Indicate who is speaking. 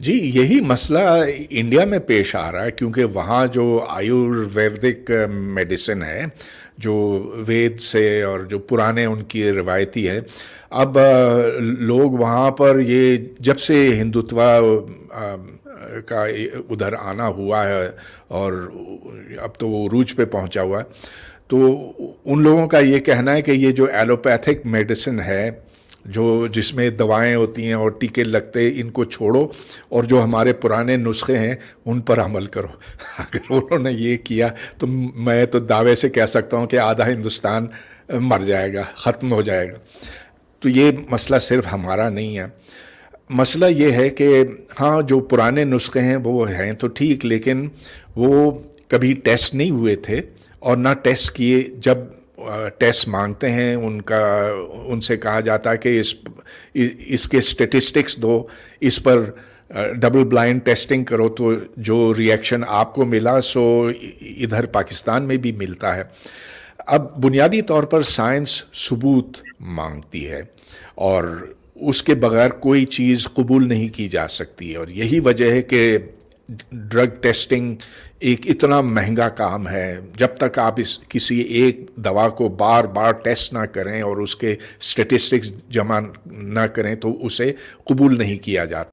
Speaker 1: जी यही मसला इंडिया में पेश आ रहा है क्योंकि वहाँ जो आयुर्वेदिक मेडिसिन है जो वेद से और जो पुराने उनकी रिवायती है अब लोग वहाँ पर ये जब से हिंदुत्व का उधर आना हुआ है और अब तो वो रूज पे पहुँचा हुआ है तो उन लोगों का ये कहना है कि ये जो एलोपैथिक मेडिसिन है जो जिसमें दवाएं होती हैं और टीके लगते हैं इनको छोड़ो और जो हमारे पुराने नुस्खे हैं उन पर अमल करो अगर उन्होंने ये किया तो मैं तो दावे से कह सकता हूँ कि आधा हिंदुस्तान मर जाएगा ख़त्म हो जाएगा तो ये मसला सिर्फ हमारा नहीं है मसला ये है कि हाँ जो पुराने नुस्खे हैं वो हैं तो ठीक लेकिन वो कभी टेस्ट नहीं हुए थे और ना टेस्ट किए जब टेस्ट मांगते हैं उनका उनसे कहा जाता है कि इस इसके स्टेटिस्टिक्स दो इस पर डबल ब्लाइंड टेस्टिंग करो तो जो रिएक्शन आपको मिला सो इधर पाकिस्तान में भी मिलता है अब बुनियादी तौर पर साइंस सबूत मांगती है और उसके बगैर कोई चीज़ कबूल नहीं की जा सकती है और यही वजह है कि ड्रग टेस्टिंग एक इतना महंगा काम है जब तक आप इस किसी एक दवा को बार बार टेस्ट ना करें और उसके स्टेटिस्टिक्स जमा ना करें तो उसे कबूल नहीं किया जाता